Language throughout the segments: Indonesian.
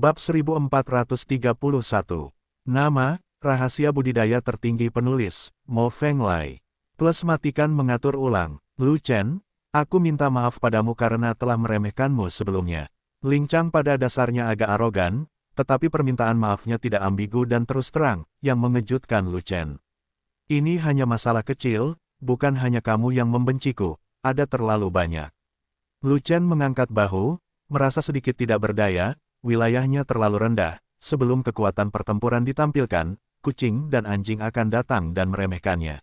Bab 1431 Nama, Rahasia Budidaya Tertinggi Penulis, Mo Feng Lai. Plus matikan mengatur ulang, Lu Chen, aku minta maaf padamu karena telah meremehkanmu sebelumnya. Ling Chang pada dasarnya agak arogan, tetapi permintaan maafnya tidak ambigu dan terus terang, yang mengejutkan Lu Chen. Ini hanya masalah kecil, bukan hanya kamu yang membenciku, ada terlalu banyak. Lu Chen mengangkat bahu, merasa sedikit tidak berdaya, wilayahnya terlalu rendah, sebelum kekuatan pertempuran ditampilkan, kucing dan anjing akan datang dan meremehkannya.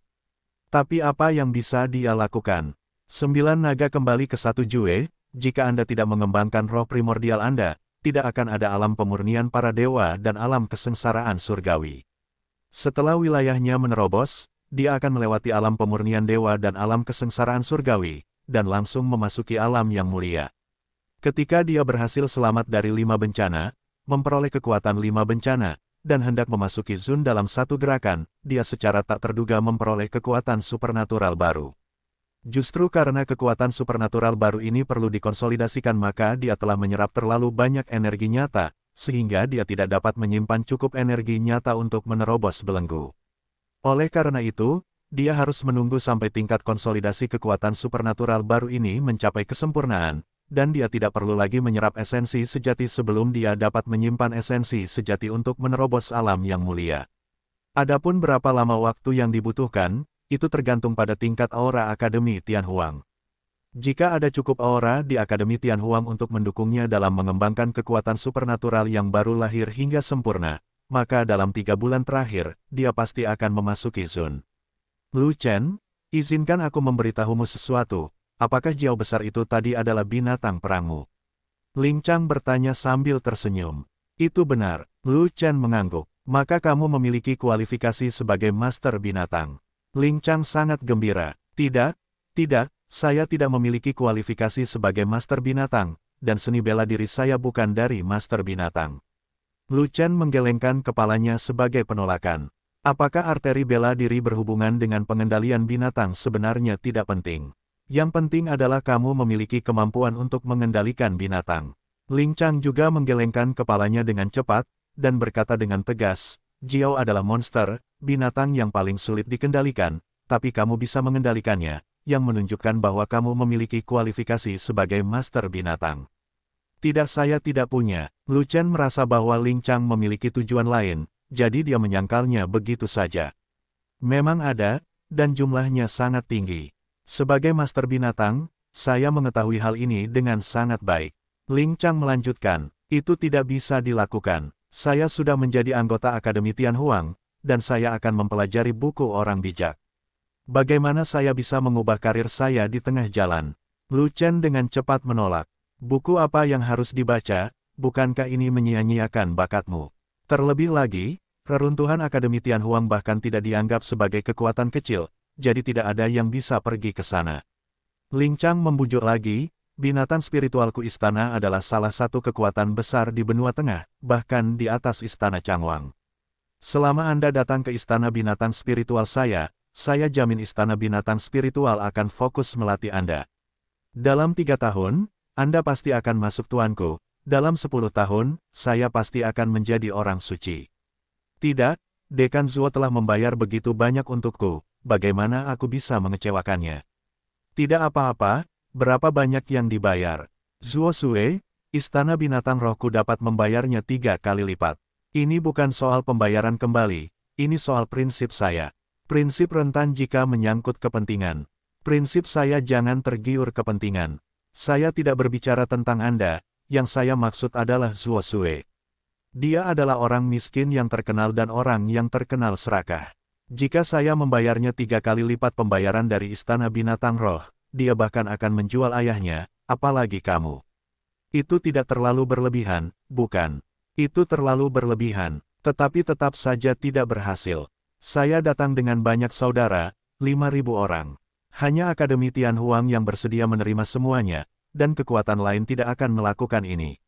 Tapi apa yang bisa dia lakukan? Sembilan naga kembali ke satu jue, jika Anda tidak mengembangkan roh primordial Anda, tidak akan ada alam pemurnian para dewa dan alam kesengsaraan surgawi. Setelah wilayahnya menerobos, dia akan melewati alam pemurnian dewa dan alam kesengsaraan surgawi, dan langsung memasuki alam yang mulia. Ketika dia berhasil selamat dari lima bencana, memperoleh kekuatan lima bencana, dan hendak memasuki Zun dalam satu gerakan, dia secara tak terduga memperoleh kekuatan supernatural baru. Justru karena kekuatan supernatural baru ini perlu dikonsolidasikan maka dia telah menyerap terlalu banyak energi nyata, sehingga dia tidak dapat menyimpan cukup energi nyata untuk menerobos belenggu. Oleh karena itu, dia harus menunggu sampai tingkat konsolidasi kekuatan supernatural baru ini mencapai kesempurnaan, dan dia tidak perlu lagi menyerap esensi sejati sebelum dia dapat menyimpan esensi sejati untuk menerobos alam yang mulia. Adapun berapa lama waktu yang dibutuhkan, itu tergantung pada tingkat aura Akademi Tianhuang. Jika ada cukup aura di Akademi Tianhuang untuk mendukungnya dalam mengembangkan kekuatan supernatural yang baru lahir hingga sempurna, maka dalam tiga bulan terakhir, dia pasti akan memasuki Zun. Lu Chen, izinkan aku memberitahumu sesuatu, apakah jiao besar itu tadi adalah binatang perangmu? Ling Chang bertanya sambil tersenyum. Itu benar, Lu Chen mengangguk. Maka kamu memiliki kualifikasi sebagai master binatang. Ling Chang sangat gembira. Tidak, tidak, saya tidak memiliki kualifikasi sebagai master binatang, dan seni bela diri saya bukan dari master binatang. Lu Chen menggelengkan kepalanya sebagai penolakan. Apakah arteri bela diri berhubungan dengan pengendalian binatang sebenarnya tidak penting? Yang penting adalah kamu memiliki kemampuan untuk mengendalikan binatang. Ling Chang juga menggelengkan kepalanya dengan cepat, dan berkata dengan tegas, Jiao adalah monster, binatang yang paling sulit dikendalikan, tapi kamu bisa mengendalikannya, yang menunjukkan bahwa kamu memiliki kualifikasi sebagai master binatang. Tidak saya tidak punya, Lu Chen merasa bahwa Ling Chang memiliki tujuan lain, jadi dia menyangkalnya begitu saja. Memang ada, dan jumlahnya sangat tinggi. Sebagai master binatang, saya mengetahui hal ini dengan sangat baik. Ling Chang melanjutkan, itu tidak bisa dilakukan. Saya sudah menjadi anggota Akademi Tian Huang, dan saya akan mempelajari buku orang bijak. Bagaimana saya bisa mengubah karir saya di tengah jalan? Lu Chen dengan cepat menolak. Buku apa yang harus dibaca, bukankah ini menyia-nyiakan bakatmu? Terlebih lagi, reruntuhan Akademi Tian Huang bahkan tidak dianggap sebagai kekuatan kecil, jadi tidak ada yang bisa pergi ke sana. Ling Chang membujuk lagi, binatang spiritualku istana adalah salah satu kekuatan besar di benua tengah, bahkan di atas istana Changwang. Selama Anda datang ke istana binatang spiritual saya, saya jamin istana binatang spiritual akan fokus melatih Anda. Dalam tiga tahun, Anda pasti akan masuk tuanku, dalam sepuluh tahun, saya pasti akan menjadi orang suci. Tidak, Dekan Zuo telah membayar begitu banyak untukku, bagaimana aku bisa mengecewakannya? Tidak apa-apa, berapa banyak yang dibayar? Zuo Sue, Istana Binatang Rohku dapat membayarnya tiga kali lipat. Ini bukan soal pembayaran kembali, ini soal prinsip saya. Prinsip rentan jika menyangkut kepentingan. Prinsip saya jangan tergiur kepentingan. Saya tidak berbicara tentang Anda, yang saya maksud adalah Zuo Sue. Dia adalah orang miskin yang terkenal dan orang yang terkenal serakah. Jika saya membayarnya tiga kali lipat pembayaran dari istana binatang roh, dia bahkan akan menjual ayahnya, apalagi kamu. Itu tidak terlalu berlebihan, bukan? Itu terlalu berlebihan, tetapi tetap saja tidak berhasil. Saya datang dengan banyak saudara, lima ribu orang. Hanya Akademi Tianhuang yang bersedia menerima semuanya, dan kekuatan lain tidak akan melakukan ini.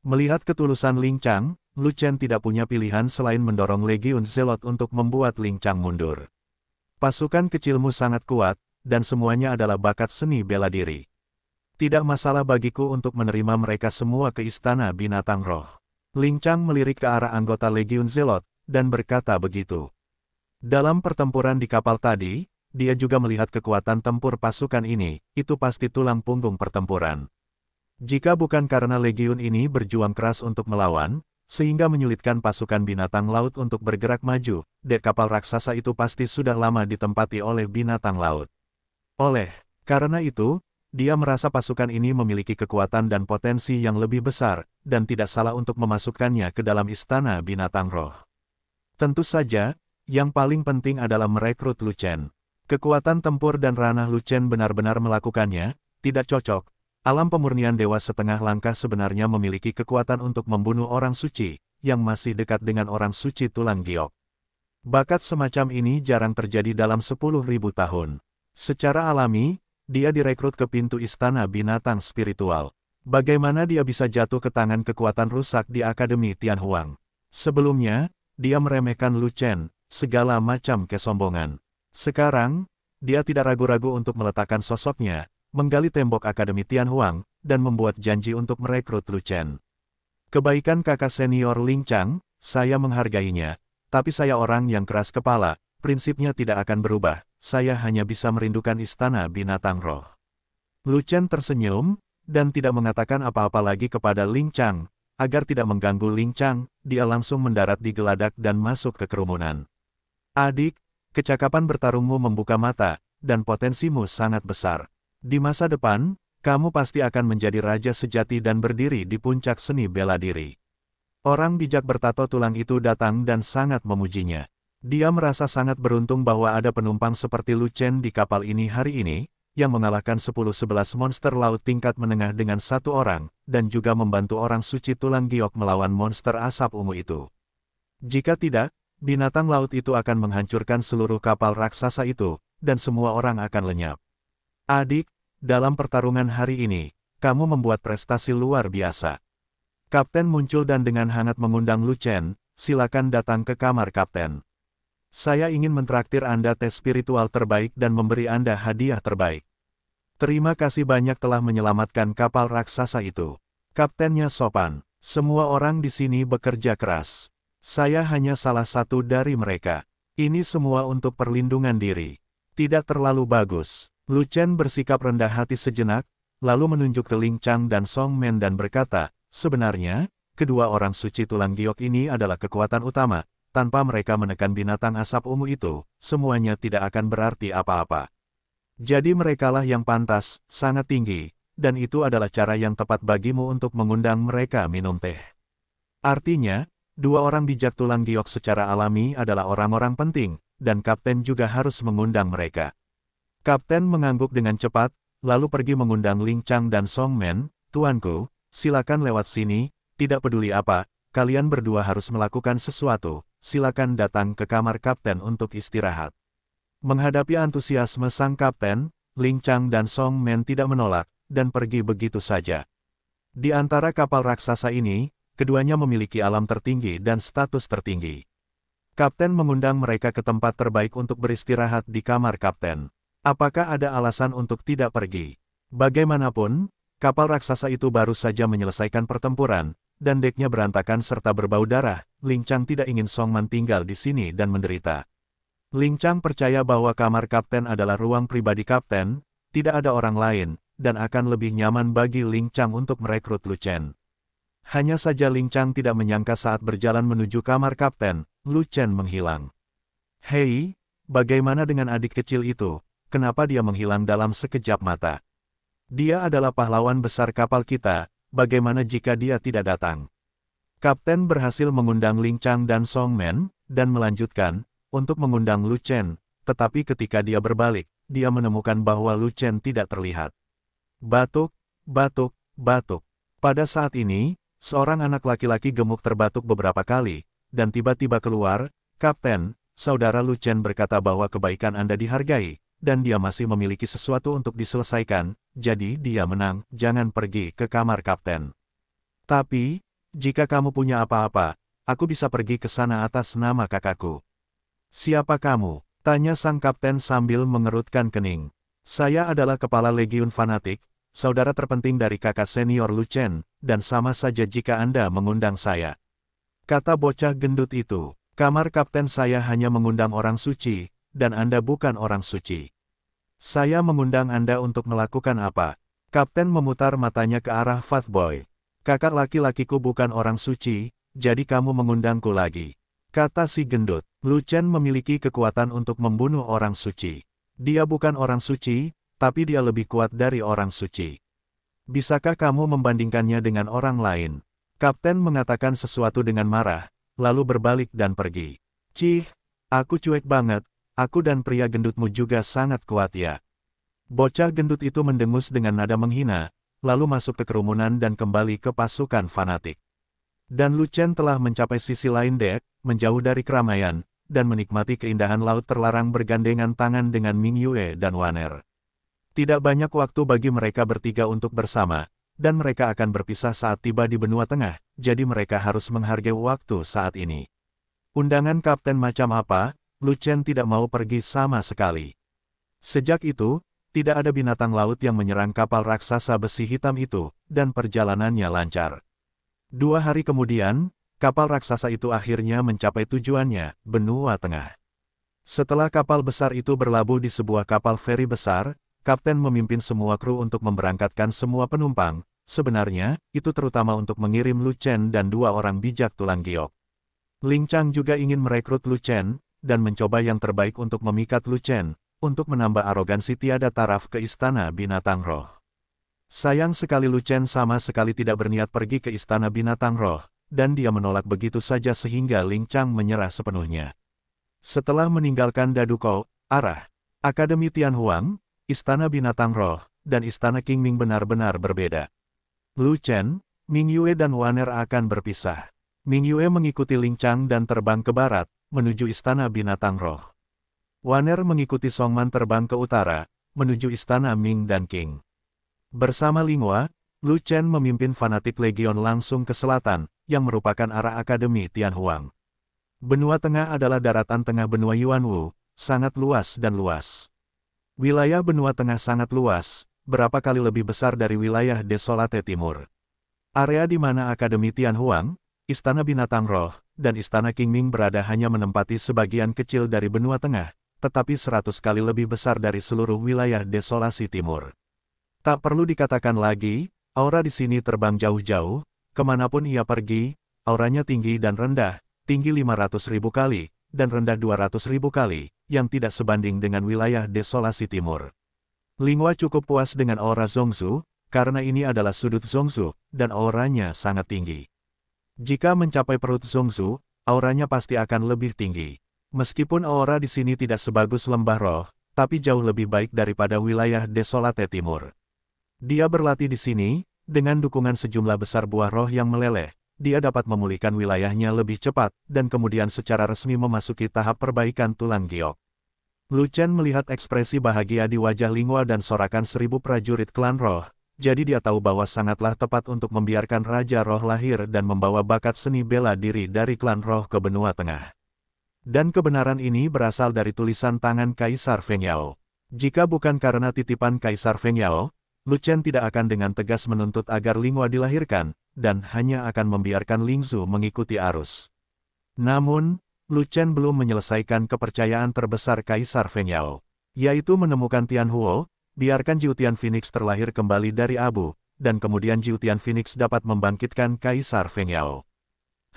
Melihat ketulusan Ling Chang, Chen tidak punya pilihan selain mendorong Legion Zelot untuk membuat Ling Chang mundur. Pasukan kecilmu sangat kuat, dan semuanya adalah bakat seni bela diri. Tidak masalah bagiku untuk menerima mereka semua ke Istana Binatang Roh. Ling Chang melirik ke arah anggota Legion Zelot, dan berkata begitu. Dalam pertempuran di kapal tadi, dia juga melihat kekuatan tempur pasukan ini, itu pasti tulang punggung pertempuran. Jika bukan karena Legion ini berjuang keras untuk melawan, sehingga menyulitkan pasukan binatang laut untuk bergerak maju, dek kapal raksasa itu pasti sudah lama ditempati oleh binatang laut. Oleh karena itu, dia merasa pasukan ini memiliki kekuatan dan potensi yang lebih besar, dan tidak salah untuk memasukkannya ke dalam istana binatang roh. Tentu saja, yang paling penting adalah merekrut Lucen. Kekuatan tempur dan ranah Lucen benar-benar melakukannya, tidak cocok, Alam pemurnian dewa setengah langkah sebenarnya memiliki kekuatan untuk membunuh orang suci, yang masih dekat dengan orang suci tulang giok. Bakat semacam ini jarang terjadi dalam 10.000 tahun. Secara alami, dia direkrut ke pintu istana binatang spiritual. Bagaimana dia bisa jatuh ke tangan kekuatan rusak di Akademi Tianhuang? Sebelumnya, dia meremehkan Lu Chen, segala macam kesombongan. Sekarang, dia tidak ragu-ragu untuk meletakkan sosoknya menggali tembok Akademi Tianhuang, dan membuat janji untuk merekrut Lu Chen. Kebaikan kakak senior Ling Chang, saya menghargainya, tapi saya orang yang keras kepala, prinsipnya tidak akan berubah, saya hanya bisa merindukan istana binatang roh. Lu Chen tersenyum, dan tidak mengatakan apa-apa lagi kepada Ling Chang, agar tidak mengganggu Ling Chang, dia langsung mendarat di geladak dan masuk ke kerumunan. Adik, kecakapan bertarungmu membuka mata, dan potensimu sangat besar. Di masa depan, kamu pasti akan menjadi raja sejati dan berdiri di puncak seni bela diri. Orang bijak bertato tulang itu datang dan sangat memujinya. Dia merasa sangat beruntung bahwa ada penumpang seperti Lucen di kapal ini hari ini, yang mengalahkan 10-11 monster laut tingkat menengah dengan satu orang, dan juga membantu orang suci tulang giok melawan monster asap ungu itu. Jika tidak, binatang laut itu akan menghancurkan seluruh kapal raksasa itu, dan semua orang akan lenyap. Adik, dalam pertarungan hari ini, kamu membuat prestasi luar biasa. Kapten muncul dan dengan hangat mengundang Lu Chen, silakan datang ke kamar Kapten. Saya ingin mentraktir Anda tes spiritual terbaik dan memberi Anda hadiah terbaik. Terima kasih banyak telah menyelamatkan kapal raksasa itu. Kaptennya sopan. Semua orang di sini bekerja keras. Saya hanya salah satu dari mereka. Ini semua untuk perlindungan diri. Tidak terlalu bagus. Lu Chen bersikap rendah hati sejenak, lalu menunjuk ke Ling Chang dan Song Men dan berkata, sebenarnya, kedua orang suci tulang giok ini adalah kekuatan utama, tanpa mereka menekan binatang asap ungu itu, semuanya tidak akan berarti apa-apa. Jadi merekalah yang pantas, sangat tinggi, dan itu adalah cara yang tepat bagimu untuk mengundang mereka minum teh. Artinya, dua orang bijak tulang giok secara alami adalah orang-orang penting, dan kapten juga harus mengundang mereka. Kapten mengangguk dengan cepat, lalu pergi mengundang Ling Chang dan Song Men, Tuanku, silakan lewat sini, tidak peduli apa, kalian berdua harus melakukan sesuatu, silakan datang ke kamar kapten untuk istirahat. Menghadapi antusiasme sang kapten, Ling Chang dan Song Men tidak menolak, dan pergi begitu saja. Di antara kapal raksasa ini, keduanya memiliki alam tertinggi dan status tertinggi. Kapten mengundang mereka ke tempat terbaik untuk beristirahat di kamar kapten. Apakah ada alasan untuk tidak pergi? Bagaimanapun, kapal raksasa itu baru saja menyelesaikan pertempuran, dan deknya berantakan serta berbau darah, Ling Chang tidak ingin Song Man tinggal di sini dan menderita. Ling Chang percaya bahwa kamar kapten adalah ruang pribadi kapten, tidak ada orang lain, dan akan lebih nyaman bagi Ling Chang untuk merekrut Lu Chen. Hanya saja Ling Chang tidak menyangka saat berjalan menuju kamar kapten, Lu Chen menghilang. Hei, bagaimana dengan adik kecil itu? kenapa dia menghilang dalam sekejap mata. Dia adalah pahlawan besar kapal kita, bagaimana jika dia tidak datang? Kapten berhasil mengundang Ling Chang dan Song Men, dan melanjutkan, untuk mengundang Lu Chen, tetapi ketika dia berbalik, dia menemukan bahwa Lu Chen tidak terlihat. Batuk, batuk, batuk. Pada saat ini, seorang anak laki-laki gemuk terbatuk beberapa kali, dan tiba-tiba keluar, Kapten, Saudara Lu Chen berkata bahwa kebaikan Anda dihargai, dan dia masih memiliki sesuatu untuk diselesaikan, jadi dia menang, jangan pergi ke kamar kapten. Tapi, jika kamu punya apa-apa, aku bisa pergi ke sana atas nama kakakku. Siapa kamu? Tanya sang kapten sambil mengerutkan kening. Saya adalah kepala legiun fanatik, saudara terpenting dari kakak senior Lucen, dan sama saja jika Anda mengundang saya. Kata bocah gendut itu, kamar kapten saya hanya mengundang orang suci, dan Anda bukan orang suci. Saya mengundang Anda untuk melakukan apa? Kapten memutar matanya ke arah Fatboy. Kakak laki-lakiku bukan orang suci, jadi kamu mengundangku lagi. Kata si gendut, Lucen memiliki kekuatan untuk membunuh orang suci. Dia bukan orang suci, tapi dia lebih kuat dari orang suci. Bisakah kamu membandingkannya dengan orang lain? Kapten mengatakan sesuatu dengan marah, lalu berbalik dan pergi. Cih, aku cuek banget, aku dan pria gendutmu juga sangat kuat ya. Bocah gendut itu mendengus dengan nada menghina, lalu masuk ke kerumunan dan kembali ke pasukan fanatik. Dan Lucen telah mencapai sisi lain dek, menjauh dari keramaian, dan menikmati keindahan laut terlarang bergandengan tangan dengan Ming Yue dan Waner. Tidak banyak waktu bagi mereka bertiga untuk bersama, dan mereka akan berpisah saat tiba di benua tengah, jadi mereka harus menghargai waktu saat ini. Undangan kapten macam apa? Lu Chen tidak mau pergi sama sekali. Sejak itu, tidak ada binatang laut yang menyerang kapal raksasa besi hitam itu, dan perjalanannya lancar. Dua hari kemudian, kapal raksasa itu akhirnya mencapai tujuannya, benua tengah. Setelah kapal besar itu berlabuh di sebuah kapal feri besar, kapten memimpin semua kru untuk memberangkatkan semua penumpang, Sebenarnya, itu terutama untuk mengirim Lu Chen dan dua orang bijak tulang giok. Ling Chang juga ingin merekrut Lu Chen, dan mencoba yang terbaik untuk memikat Lu Chen, untuk menambah arogansi tiada taraf ke Istana Binatang Roh. Sayang sekali Lu Chen sama sekali tidak berniat pergi ke Istana Binatang Roh, dan dia menolak begitu saja sehingga Ling Chang menyerah sepenuhnya. Setelah meninggalkan Dadu Kou, arah Akademi Tian Tianhuang, Istana Binatang Roh, dan Istana King Ming benar-benar berbeda. Lu Chen, Ming Yue dan Waner akan berpisah. Ming Yue mengikuti Ling Chang dan terbang ke barat, menuju Istana Binatang Roh. Waner mengikuti Songman terbang ke utara, menuju Istana Ming dan King. Bersama Lingwa, Lu Chen memimpin fanatik legion langsung ke selatan, yang merupakan arah Akademi Tianhuang. Benua Tengah adalah daratan tengah benua Yuanwu, sangat luas dan luas. Wilayah benua tengah sangat luas, berapa kali lebih besar dari wilayah Desolate Timur. Area di mana Akademi Tianhuang, Istana Binatang Roh, dan istana Qingming berada hanya menempati sebagian kecil dari benua tengah, tetapi seratus kali lebih besar dari seluruh wilayah desolasi timur. Tak perlu dikatakan lagi, aura di sini terbang jauh-jauh, kemanapun ia pergi, auranya tinggi dan rendah, tinggi 500 ribu kali, dan rendah 200 ribu kali, yang tidak sebanding dengan wilayah desolasi timur. Lingwa cukup puas dengan aura Zongzu, karena ini adalah sudut Zongzu, dan auranya sangat tinggi. Jika mencapai perut Zongzu, auranya pasti akan lebih tinggi. Meskipun aura di sini tidak sebagus lembah roh, tapi jauh lebih baik daripada wilayah Desolate Timur. Dia berlatih di sini, dengan dukungan sejumlah besar buah roh yang meleleh, dia dapat memulihkan wilayahnya lebih cepat, dan kemudian secara resmi memasuki tahap perbaikan tulang giok. Lu Chen melihat ekspresi bahagia di wajah Lingua dan sorakan seribu prajurit klan roh, jadi dia tahu bahwa sangatlah tepat untuk membiarkan Raja Roh lahir dan membawa bakat seni bela diri dari klan roh ke benua tengah. Dan kebenaran ini berasal dari tulisan tangan Kaisar Feng Yao. Jika bukan karena titipan Kaisar Feng Yao, Lu Chen tidak akan dengan tegas menuntut agar Lingwa dilahirkan, dan hanya akan membiarkan Lingzu mengikuti arus. Namun, Lu Chen belum menyelesaikan kepercayaan terbesar Kaisar Feng Yao, yaitu menemukan Tian Huo, biarkan Jiutian Phoenix terlahir kembali dari abu, dan kemudian Jiutian Phoenix dapat membangkitkan Kaisar Feng Yao.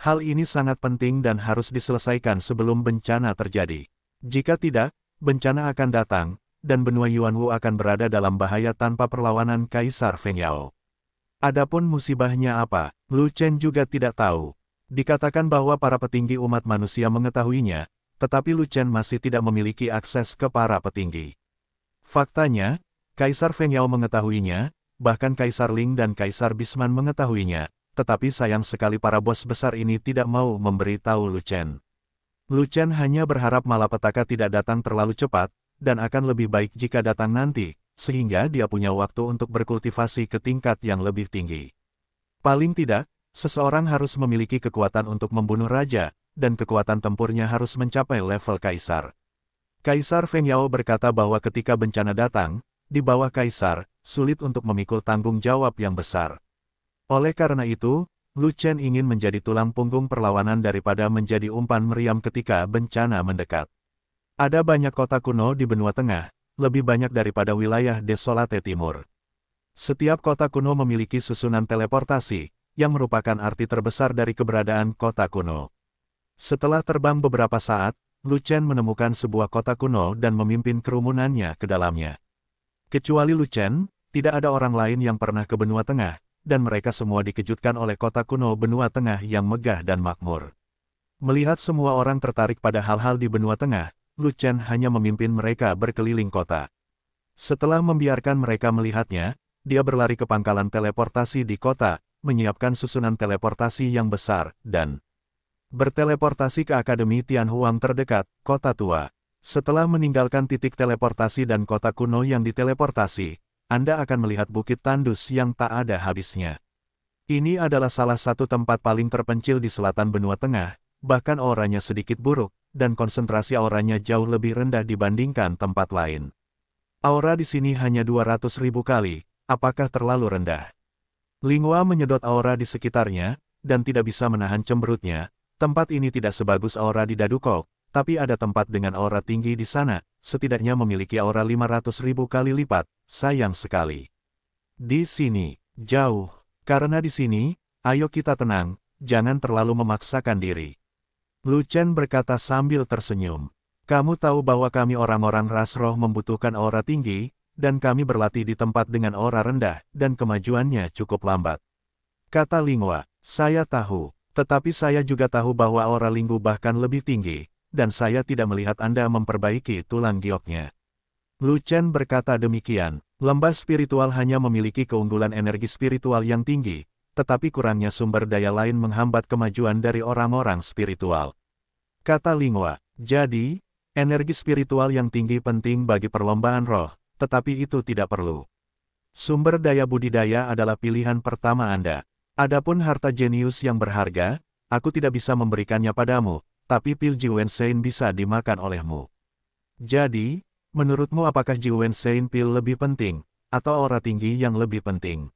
Hal ini sangat penting dan harus diselesaikan sebelum bencana terjadi. Jika tidak, bencana akan datang, dan benua Yuanwu akan berada dalam bahaya tanpa perlawanan Kaisar Feng Yao. Adapun musibahnya apa, Lu Chen juga tidak tahu. Dikatakan bahwa para petinggi umat manusia mengetahuinya, tetapi Lu Chen masih tidak memiliki akses ke para petinggi. Faktanya, Kaisar Feng Yao mengetahuinya, bahkan Kaisar Ling dan Kaisar Bisman mengetahuinya, tetapi sayang sekali para bos besar ini tidak mau memberi tahu Lu Chen. Lu Chen hanya berharap malapetaka tidak datang terlalu cepat, dan akan lebih baik jika datang nanti, sehingga dia punya waktu untuk berkultivasi ke tingkat yang lebih tinggi. Paling tidak, seseorang harus memiliki kekuatan untuk membunuh raja, dan kekuatan tempurnya harus mencapai level kaisar. Kaisar Feng Yao berkata bahwa ketika bencana datang, di bawah kaisar, sulit untuk memikul tanggung jawab yang besar. Oleh karena itu, Lu Chen ingin menjadi tulang punggung perlawanan daripada menjadi umpan meriam ketika bencana mendekat. Ada banyak kota kuno di benua tengah, lebih banyak daripada wilayah Desolate Timur. Setiap kota kuno memiliki susunan teleportasi, yang merupakan arti terbesar dari keberadaan kota kuno. Setelah terbang beberapa saat, Lu Chen menemukan sebuah kota kuno dan memimpin kerumunannya ke dalamnya. Kecuali Lu Chen, tidak ada orang lain yang pernah ke benua tengah, dan mereka semua dikejutkan oleh kota kuno benua tengah yang megah dan makmur. Melihat semua orang tertarik pada hal-hal di benua tengah, Lu Chen hanya memimpin mereka berkeliling kota. Setelah membiarkan mereka melihatnya, dia berlari ke pangkalan teleportasi di kota, menyiapkan susunan teleportasi yang besar, dan berteleportasi ke Akademi Tianhuang terdekat, kota tua. Setelah meninggalkan titik teleportasi dan kota kuno yang diteleportasi, Anda akan melihat bukit tandus yang tak ada habisnya. Ini adalah salah satu tempat paling terpencil di selatan benua tengah, bahkan auranya sedikit buruk, dan konsentrasi auranya jauh lebih rendah dibandingkan tempat lain. Aura di sini hanya 200 ribu kali, apakah terlalu rendah? Lingua menyedot aura di sekitarnya, dan tidak bisa menahan cemberutnya, tempat ini tidak sebagus aura di Dadukok, tapi ada tempat dengan aura tinggi di sana, setidaknya memiliki aura 500 ribu kali lipat, sayang sekali. Di sini, jauh, karena di sini, ayo kita tenang, jangan terlalu memaksakan diri. Lu Chen berkata sambil tersenyum. Kamu tahu bahwa kami orang-orang ras roh membutuhkan aura tinggi, dan kami berlatih di tempat dengan aura rendah, dan kemajuannya cukup lambat. Kata Lingwa, saya tahu, tetapi saya juga tahu bahwa aura Linggu bahkan lebih tinggi, dan saya tidak melihat Anda memperbaiki tulang gioknya. Lu Chen berkata demikian, lembah spiritual hanya memiliki keunggulan energi spiritual yang tinggi, tetapi kurangnya sumber daya lain menghambat kemajuan dari orang-orang spiritual. Kata Lingwa, jadi, energi spiritual yang tinggi penting bagi perlombaan roh, tetapi itu tidak perlu. Sumber daya budidaya adalah pilihan pertama Anda. Adapun harta jenius yang berharga, aku tidak bisa memberikannya padamu, tapi pil Jiwensein bisa dimakan olehmu. Jadi, menurutmu apakah Jiwensein pil lebih penting, atau aura tinggi yang lebih penting?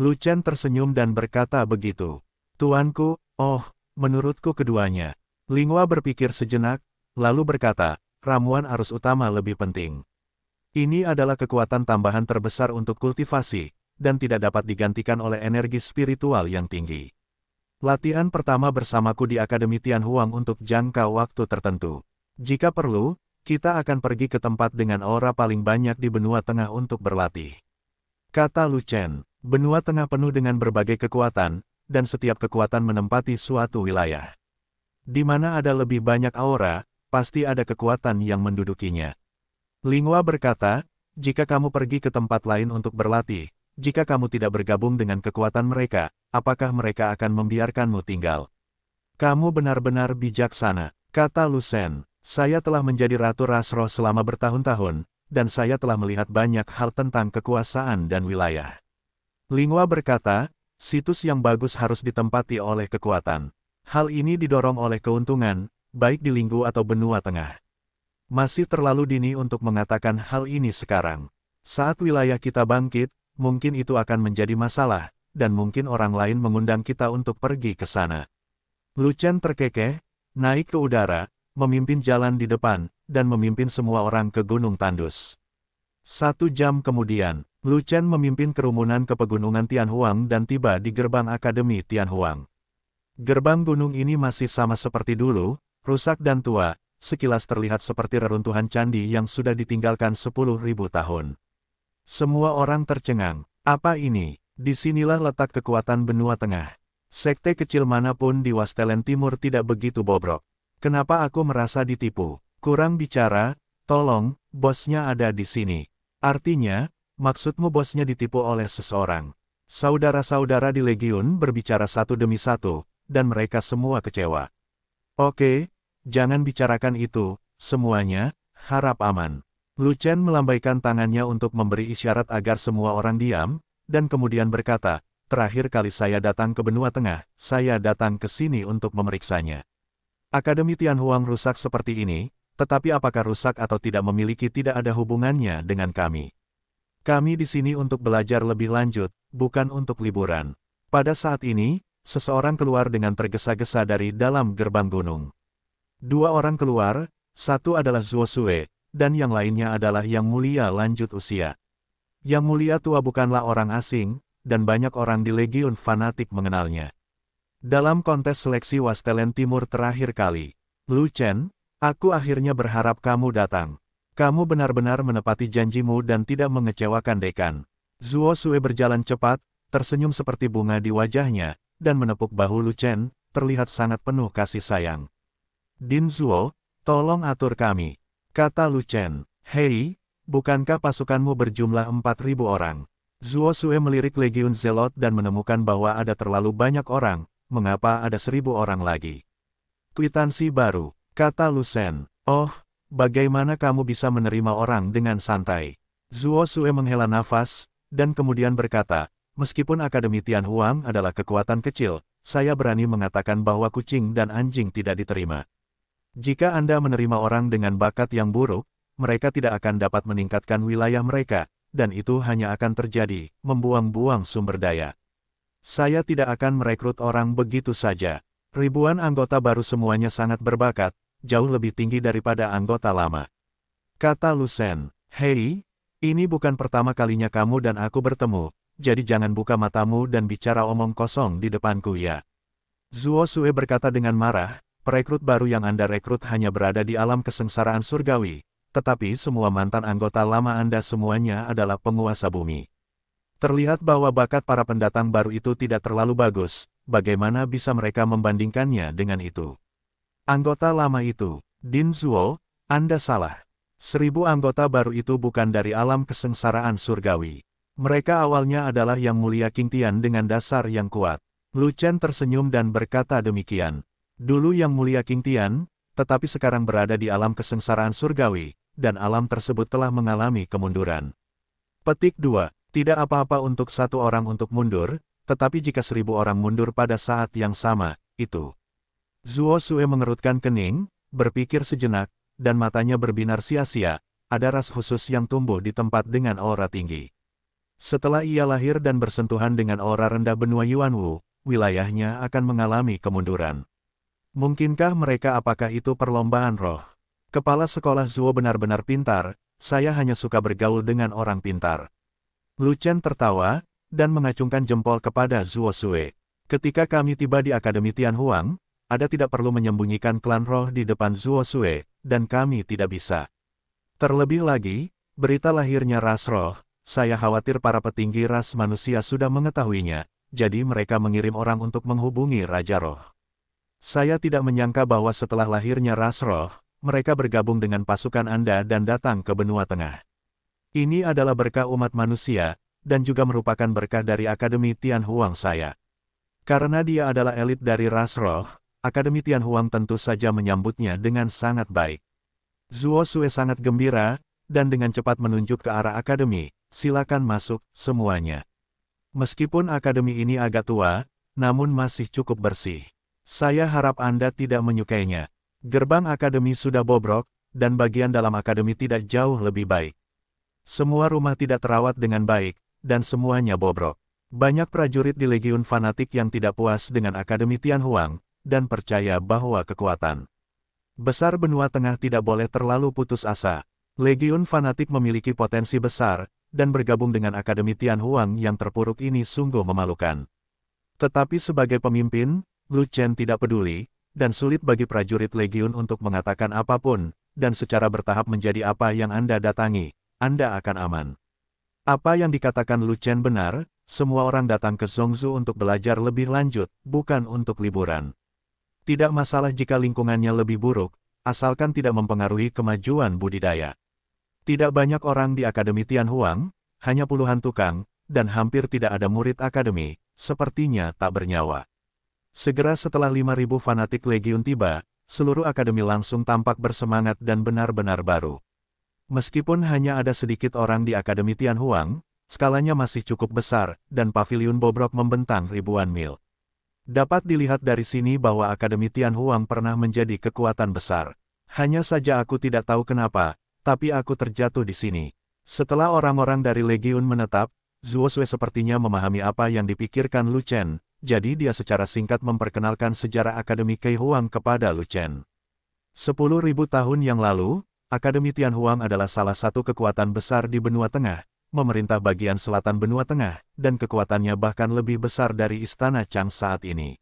Luchen tersenyum dan berkata begitu. Tuanku, oh, menurutku keduanya. Lingua berpikir sejenak, lalu berkata, ramuan arus utama lebih penting. Ini adalah kekuatan tambahan terbesar untuk kultivasi, dan tidak dapat digantikan oleh energi spiritual yang tinggi. Latihan pertama bersamaku di Akademi Tianhuang untuk jangka waktu tertentu. Jika perlu, kita akan pergi ke tempat dengan aura paling banyak di benua tengah untuk berlatih. Kata Lu Chen, benua tengah penuh dengan berbagai kekuatan, dan setiap kekuatan menempati suatu wilayah. Di mana ada lebih banyak aura, pasti ada kekuatan yang mendudukinya. Lingwa berkata, jika kamu pergi ke tempat lain untuk berlatih, jika kamu tidak bergabung dengan kekuatan mereka, apakah mereka akan membiarkanmu tinggal? Kamu benar-benar bijaksana, kata Lusen. Saya telah menjadi Ratu Rasro selama bertahun-tahun, dan saya telah melihat banyak hal tentang kekuasaan dan wilayah. Lingua berkata, situs yang bagus harus ditempati oleh kekuatan. Hal ini didorong oleh keuntungan, baik di linggu atau benua tengah. Masih terlalu dini untuk mengatakan hal ini sekarang. Saat wilayah kita bangkit, mungkin itu akan menjadi masalah, dan mungkin orang lain mengundang kita untuk pergi ke sana. Chen terkekeh, naik ke udara, memimpin jalan di depan, dan memimpin semua orang ke Gunung Tandus. Satu jam kemudian, Chen memimpin kerumunan ke pegunungan Tianhuang dan tiba di gerbang Akademi Tianhuang. Gerbang gunung ini masih sama seperti dulu, rusak dan tua, sekilas terlihat seperti reruntuhan candi yang sudah ditinggalkan sepuluh ribu tahun. Semua orang tercengang. Apa ini? Disinilah letak kekuatan benua tengah. Sekte kecil manapun di Wastelen Timur tidak begitu bobrok. Kenapa aku merasa ditipu? Kurang bicara, tolong, bosnya ada di sini. Artinya, maksudmu bosnya ditipu oleh seseorang. Saudara-saudara di Legiun berbicara satu demi satu, dan mereka semua kecewa. Oke, jangan bicarakan itu, semuanya, harap aman. Lu Chen melambaikan tangannya untuk memberi isyarat agar semua orang diam, dan kemudian berkata, terakhir kali saya datang ke benua tengah, saya datang ke sini untuk memeriksanya. Akademi Tianhuang rusak seperti ini, tetapi apakah rusak atau tidak memiliki tidak ada hubungannya dengan kami. Kami di sini untuk belajar lebih lanjut, bukan untuk liburan. Pada saat ini, seseorang keluar dengan tergesa-gesa dari dalam gerbang gunung. Dua orang keluar, satu adalah Zuo Sue, dan yang lainnya adalah yang mulia lanjut usia. Yang mulia tua bukanlah orang asing, dan banyak orang di Legion fanatik mengenalnya. Dalam kontes seleksi Wastelen Timur terakhir kali, Lu Chen, aku akhirnya berharap kamu datang. Kamu benar-benar menepati janjimu dan tidak mengecewakan dekan. Zuo Sue berjalan cepat, tersenyum seperti bunga di wajahnya, dan menepuk bahu Lu Chen, terlihat sangat penuh kasih sayang. Din Zuo, tolong atur kami. Kata Lucen, Hei, bukankah pasukanmu berjumlah 4.000 orang? Zuo Sue melirik Legiun Zelot dan menemukan bahwa ada terlalu banyak orang, mengapa ada seribu orang lagi? Kwitansi baru, kata Lucen. Oh, bagaimana kamu bisa menerima orang dengan santai? Zuo Sue menghela nafas, dan kemudian berkata, Meskipun Akademi Tian Huang adalah kekuatan kecil, saya berani mengatakan bahwa kucing dan anjing tidak diterima. Jika Anda menerima orang dengan bakat yang buruk, mereka tidak akan dapat meningkatkan wilayah mereka, dan itu hanya akan terjadi, membuang-buang sumber daya. Saya tidak akan merekrut orang begitu saja. Ribuan anggota baru semuanya sangat berbakat, jauh lebih tinggi daripada anggota lama. Kata Lucen, Hei, ini bukan pertama kalinya kamu dan aku bertemu, jadi jangan buka matamu dan bicara omong kosong di depanku ya. Zuo Sue berkata dengan marah, perekrut baru yang Anda rekrut hanya berada di alam kesengsaraan surgawi, tetapi semua mantan anggota lama Anda semuanya adalah penguasa bumi. Terlihat bahwa bakat para pendatang baru itu tidak terlalu bagus, bagaimana bisa mereka membandingkannya dengan itu? Anggota lama itu, Din Zuo, Anda salah. Seribu anggota baru itu bukan dari alam kesengsaraan surgawi. Mereka awalnya adalah Yang Mulia King Tian dengan dasar yang kuat. Lu Chen tersenyum dan berkata demikian. Dulu Yang Mulia King Tian, tetapi sekarang berada di alam kesengsaraan surgawi, dan alam tersebut telah mengalami kemunduran. Petik 2. Tidak apa-apa untuk satu orang untuk mundur, tetapi jika seribu orang mundur pada saat yang sama, itu. Zuo Sue mengerutkan kening, berpikir sejenak, dan matanya berbinar sia-sia, ada ras khusus yang tumbuh di tempat dengan aura tinggi. Setelah ia lahir dan bersentuhan dengan aura rendah benua Yuanwu, wilayahnya akan mengalami kemunduran. Mungkinkah mereka apakah itu perlombaan roh? Kepala sekolah Zuo benar-benar pintar, saya hanya suka bergaul dengan orang pintar. Chen tertawa, dan mengacungkan jempol kepada Zuo Sue. Ketika kami tiba di Akademi Tian Huang, ada tidak perlu menyembunyikan klan roh di depan Zuo Sue, dan kami tidak bisa. Terlebih lagi, berita lahirnya ras roh, saya khawatir para petinggi ras manusia sudah mengetahuinya, jadi mereka mengirim orang untuk menghubungi Raja Roh. Saya tidak menyangka bahwa setelah lahirnya Rasroh, mereka bergabung dengan pasukan Anda dan datang ke benua tengah. Ini adalah berkah umat manusia, dan juga merupakan berkah dari Akademi Tianhuang saya. Karena dia adalah elit dari Rasroh, Akademi Tianhuang tentu saja menyambutnya dengan sangat baik. Zuo Sue sangat gembira, dan dengan cepat menunjuk ke arah Akademi, silakan masuk, semuanya. Meskipun Akademi ini agak tua, namun masih cukup bersih. Saya harap Anda tidak menyukainya. Gerbang akademi sudah bobrok, dan bagian dalam akademi tidak jauh lebih baik. Semua rumah tidak terawat dengan baik, dan semuanya bobrok. Banyak prajurit di Legiun fanatik yang tidak puas dengan Akademi Tianhuang, dan percaya bahwa kekuatan besar benua tengah tidak boleh terlalu putus asa. Legiun fanatik memiliki potensi besar, dan bergabung dengan Akademi Tianhuang yang terpuruk ini sungguh memalukan. Tetapi sebagai pemimpin, Lu Chen tidak peduli, dan sulit bagi prajurit Legiun untuk mengatakan apapun, dan secara bertahap menjadi apa yang Anda datangi, Anda akan aman. Apa yang dikatakan Lu Chen benar, semua orang datang ke Zhongzhu untuk belajar lebih lanjut, bukan untuk liburan. Tidak masalah jika lingkungannya lebih buruk, asalkan tidak mempengaruhi kemajuan budidaya. Tidak banyak orang di Akademi Tianhuang, hanya puluhan tukang, dan hampir tidak ada murid akademi, sepertinya tak bernyawa. Segera setelah 5.000 fanatik Legion tiba, seluruh akademi langsung tampak bersemangat dan benar-benar baru. Meskipun hanya ada sedikit orang di Akademi Tianhuang, skalanya masih cukup besar, dan pavilion bobrok membentang ribuan mil. Dapat dilihat dari sini bahwa Akademi Tianhuang pernah menjadi kekuatan besar. Hanya saja aku tidak tahu kenapa, tapi aku terjatuh di sini. Setelah orang-orang dari Legion menetap, Zuo Sui sepertinya memahami apa yang dipikirkan Lu Chen, jadi dia secara singkat memperkenalkan sejarah Akademi Keihuang kepada Lu Chen. 10.000 tahun yang lalu, Akademi Tianhuang adalah salah satu kekuatan besar di benua tengah, memerintah bagian selatan benua tengah, dan kekuatannya bahkan lebih besar dari istana Chang saat ini.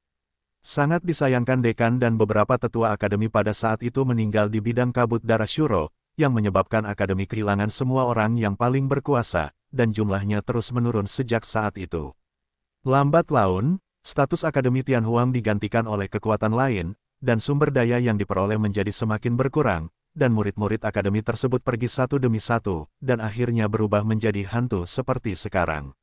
Sangat disayangkan dekan dan beberapa tetua akademi pada saat itu meninggal di bidang kabut darah Shuro, yang menyebabkan akademi kehilangan semua orang yang paling berkuasa, dan jumlahnya terus menurun sejak saat itu. Lambat laun, status Akademi Tianhuang digantikan oleh kekuatan lain, dan sumber daya yang diperoleh menjadi semakin berkurang, dan murid-murid akademi tersebut pergi satu demi satu, dan akhirnya berubah menjadi hantu seperti sekarang.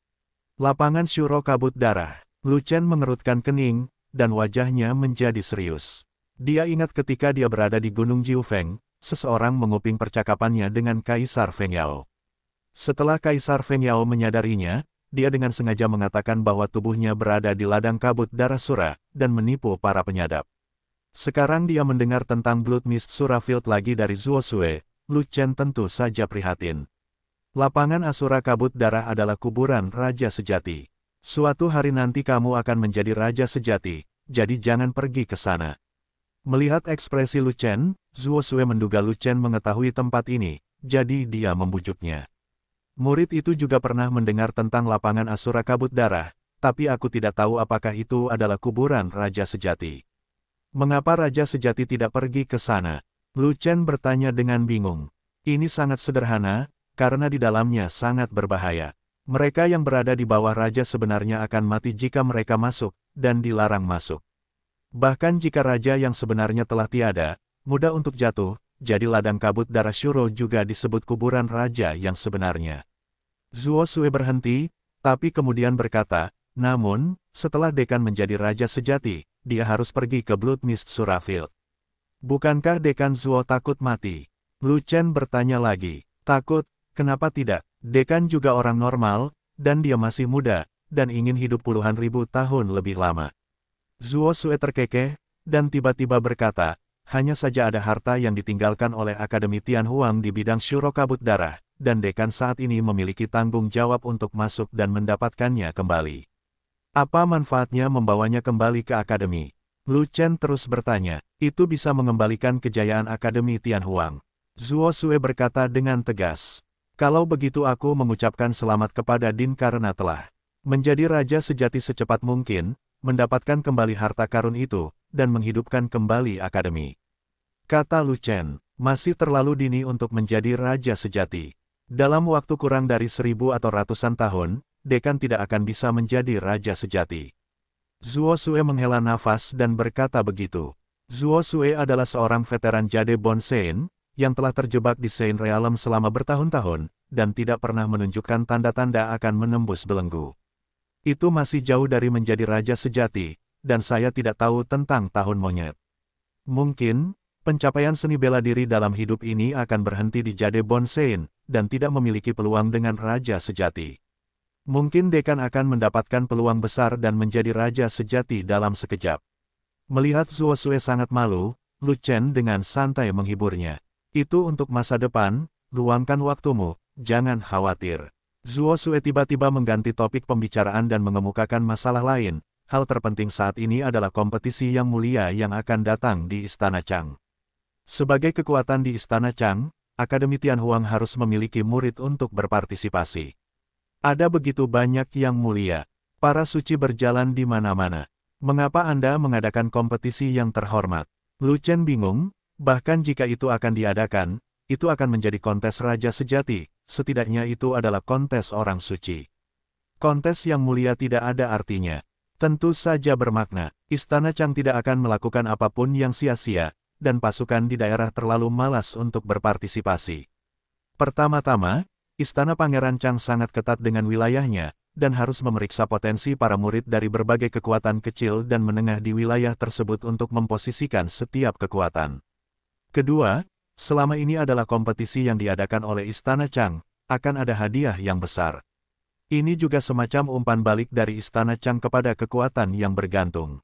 Lapangan Syuro kabut darah, Lu Chen mengerutkan kening, dan wajahnya menjadi serius. Dia ingat ketika dia berada di Gunung Jiufeng, seseorang menguping percakapannya dengan Kaisar Feng Yao. Setelah Kaisar Feng Yao menyadarinya, dia dengan sengaja mengatakan bahwa tubuhnya berada di ladang kabut darah Sura, dan menipu para penyadap. Sekarang dia mendengar tentang Blood Mist Surafield lagi dari Zuosue, Lu Chen tentu saja prihatin. Lapangan Asura Kabut Darah adalah kuburan Raja Sejati. Suatu hari nanti kamu akan menjadi Raja Sejati, jadi jangan pergi ke sana. Melihat ekspresi Lu Chen, Zuo Sue menduga Lu Chen mengetahui tempat ini, jadi dia membujuknya. Murid itu juga pernah mendengar tentang lapangan Asura Kabut Darah, tapi aku tidak tahu apakah itu adalah kuburan Raja Sejati. Mengapa Raja Sejati tidak pergi ke sana? Lu Chen bertanya dengan bingung. Ini sangat sederhana, karena di dalamnya sangat berbahaya. Mereka yang berada di bawah raja sebenarnya akan mati jika mereka masuk, dan dilarang masuk. Bahkan jika raja yang sebenarnya telah tiada, mudah untuk jatuh, jadi ladang kabut darah Shuro juga disebut kuburan raja yang sebenarnya. Zuo Sue berhenti, tapi kemudian berkata, namun, setelah Dekan menjadi raja sejati, dia harus pergi ke Blood Mist Surafield. Bukankah Dekan Zuo takut mati? Lu Chen bertanya lagi, takut, kenapa tidak? Dekan juga orang normal, dan dia masih muda, dan ingin hidup puluhan ribu tahun lebih lama. Zuo Sue terkekeh, dan tiba-tiba berkata, hanya saja ada harta yang ditinggalkan oleh Akademi Tian Huang di bidang kabut darah, dan dekan saat ini memiliki tanggung jawab untuk masuk dan mendapatkannya kembali. Apa manfaatnya membawanya kembali ke akademi? Lu Chen terus bertanya, itu bisa mengembalikan kejayaan akademi Tianhuang. Zuo Sue berkata dengan tegas, kalau begitu aku mengucapkan selamat kepada Din karena telah menjadi raja sejati secepat mungkin, mendapatkan kembali harta karun itu, dan menghidupkan kembali akademi. Kata Lu Chen, masih terlalu dini untuk menjadi raja sejati. Dalam waktu kurang dari seribu atau ratusan tahun, Dekan tidak akan bisa menjadi raja sejati. Zuo Sue menghela nafas dan berkata begitu. Zuo Sue adalah seorang veteran Jade Sein, yang telah terjebak di Sein Realm selama bertahun-tahun, dan tidak pernah menunjukkan tanda-tanda akan menembus belenggu. Itu masih jauh dari menjadi raja sejati, dan saya tidak tahu tentang tahun monyet. Mungkin, Pencapaian seni bela diri dalam hidup ini akan berhenti di Jade Bonsein, dan tidak memiliki peluang dengan raja sejati. Mungkin Dekan akan mendapatkan peluang besar dan menjadi raja sejati dalam sekejap. Melihat Zuo Sue sangat malu, Lu Chen dengan santai menghiburnya. Itu untuk masa depan, luangkan waktumu, jangan khawatir. Zuo Sue tiba-tiba mengganti topik pembicaraan dan mengemukakan masalah lain. Hal terpenting saat ini adalah kompetisi yang mulia yang akan datang di Istana Chang. Sebagai kekuatan di Istana Chang, Akademi Tianhuang harus memiliki murid untuk berpartisipasi. Ada begitu banyak yang mulia. Para suci berjalan di mana-mana. Mengapa Anda mengadakan kompetisi yang terhormat? Lu Chen bingung, bahkan jika itu akan diadakan, itu akan menjadi kontes raja sejati, setidaknya itu adalah kontes orang suci. Kontes yang mulia tidak ada artinya. Tentu saja bermakna, Istana Chang tidak akan melakukan apapun yang sia-sia, dan pasukan di daerah terlalu malas untuk berpartisipasi. Pertama-tama, Istana Pangeran Chang sangat ketat dengan wilayahnya, dan harus memeriksa potensi para murid dari berbagai kekuatan kecil dan menengah di wilayah tersebut untuk memposisikan setiap kekuatan. Kedua, selama ini adalah kompetisi yang diadakan oleh Istana Chang, akan ada hadiah yang besar. Ini juga semacam umpan balik dari Istana Chang kepada kekuatan yang bergantung.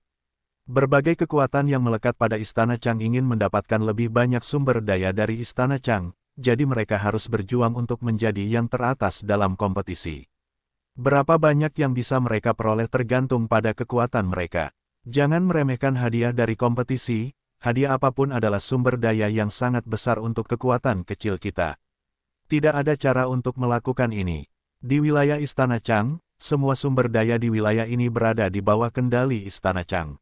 Berbagai kekuatan yang melekat pada Istana Chang ingin mendapatkan lebih banyak sumber daya dari Istana Chang, jadi mereka harus berjuang untuk menjadi yang teratas dalam kompetisi. Berapa banyak yang bisa mereka peroleh tergantung pada kekuatan mereka. Jangan meremehkan hadiah dari kompetisi, hadiah apapun adalah sumber daya yang sangat besar untuk kekuatan kecil kita. Tidak ada cara untuk melakukan ini. Di wilayah Istana Chang, semua sumber daya di wilayah ini berada di bawah kendali Istana Chang.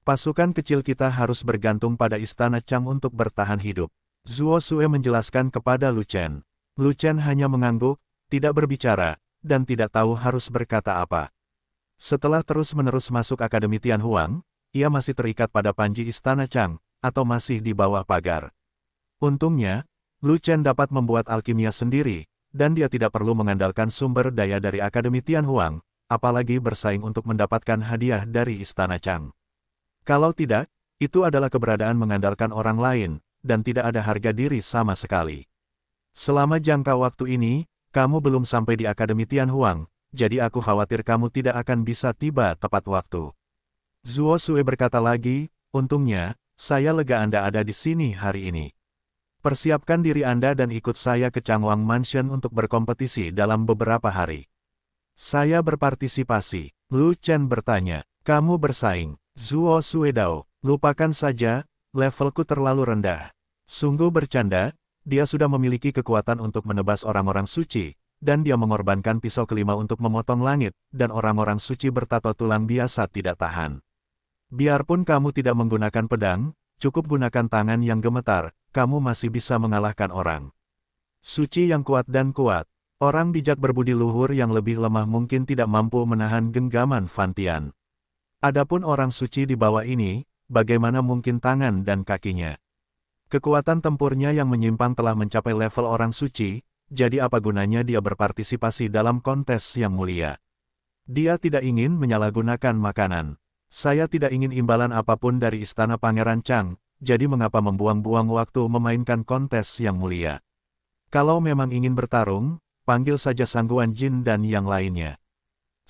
Pasukan kecil kita harus bergantung pada istana Chang untuk bertahan hidup. Zuo Sue menjelaskan kepada Lu Chen. Lu Chen hanya mengangguk, tidak berbicara, dan tidak tahu harus berkata apa. Setelah terus-menerus masuk Akademi Tian Huang, ia masih terikat pada panji istana Chang, atau masih di bawah pagar. Untungnya, Lu Chen dapat membuat alkimia sendiri, dan dia tidak perlu mengandalkan sumber daya dari Akademi Tian Huang, apalagi bersaing untuk mendapatkan hadiah dari istana Chang. Kalau tidak, itu adalah keberadaan mengandalkan orang lain, dan tidak ada harga diri sama sekali. Selama jangka waktu ini, kamu belum sampai di Akademi Tian Huang, jadi aku khawatir kamu tidak akan bisa tiba tepat waktu. Zuo Sui berkata lagi, untungnya, saya lega Anda ada di sini hari ini. Persiapkan diri Anda dan ikut saya ke Changwang Mansion untuk berkompetisi dalam beberapa hari. Saya berpartisipasi. Lu Chen bertanya, kamu bersaing. Zuo Suedao, lupakan saja, levelku terlalu rendah. Sungguh bercanda, dia sudah memiliki kekuatan untuk menebas orang-orang suci, dan dia mengorbankan pisau kelima untuk memotong langit, dan orang-orang suci bertato tulang biasa tidak tahan. Biarpun kamu tidak menggunakan pedang, cukup gunakan tangan yang gemetar, kamu masih bisa mengalahkan orang. Suci yang kuat dan kuat, orang bijak berbudi luhur yang lebih lemah mungkin tidak mampu menahan genggaman Fantian. Adapun orang suci di bawah ini, bagaimana mungkin tangan dan kakinya? Kekuatan tempurnya yang menyimpang telah mencapai level orang suci, jadi apa gunanya dia berpartisipasi dalam kontes yang mulia? Dia tidak ingin menyalahgunakan makanan. Saya tidak ingin imbalan apapun dari istana Pangeran Chang, jadi mengapa membuang-buang waktu memainkan kontes yang mulia? Kalau memang ingin bertarung, panggil saja sangguan jin dan yang lainnya.